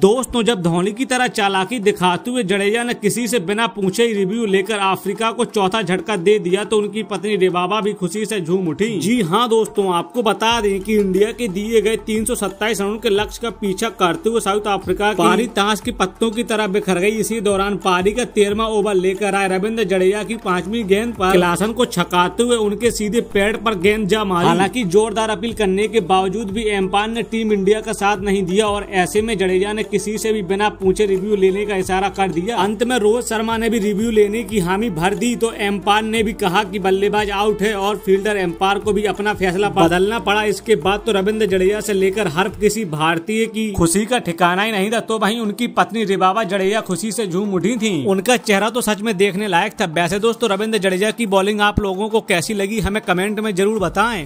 दोस्तों तो जब धोनी की तरह चालाकी दिखाते हुए जडेजा ने किसी से बिना पूछे ही रिव्यू लेकर अफ्रीका को चौथा झटका दे दिया तो उनकी पत्नी रेबाबा भी खुशी से झूम उठी जी हाँ दोस्तों आपको बता दें कि इंडिया के दिए गए तीन रनों के लक्ष्य का पीछा करते हुए साउथ अफ्रीका पारी ताश के पत्तों की तरह बिखर गयी इसी दौरान पारी का तेरहवा ओवर लेकर आए रविंद्र जडेजा की पांचवी गेंद पर लासन को छकाते हुए उनके सीधे पेड़ पर गेंद जा मारी हालांकि जोरदार अपील करने के बावजूद भी एम्पान ने टीम इंडिया का साथ नहीं दिया और ऐसे में जडेजा ने किसी से भी बिना पूछे रिव्यू लेने का इशारा कर दिया अंत में रोहित शर्मा ने भी रिव्यू लेने की हामी भर दी तो एम्पायर ने भी कहा कि बल्लेबाज आउट है और फील्डर एम्पायर को भी अपना फैसला बदलना पड़ा इसके बाद तो रविंद्र जडेजा से लेकर हर किसी भारतीय की खुशी का ठिकाना ही नहीं था तो वही उनकी पत्नी रिबाबा जडेजा खुशी से झूम उठी थी उनका चेहरा तो सच में देखने लायक था वैसे दोस्तों रविंद्र जडेजा की बॉलिंग आप लोगों को कैसी लगी हमें कमेंट में जरूर बताएं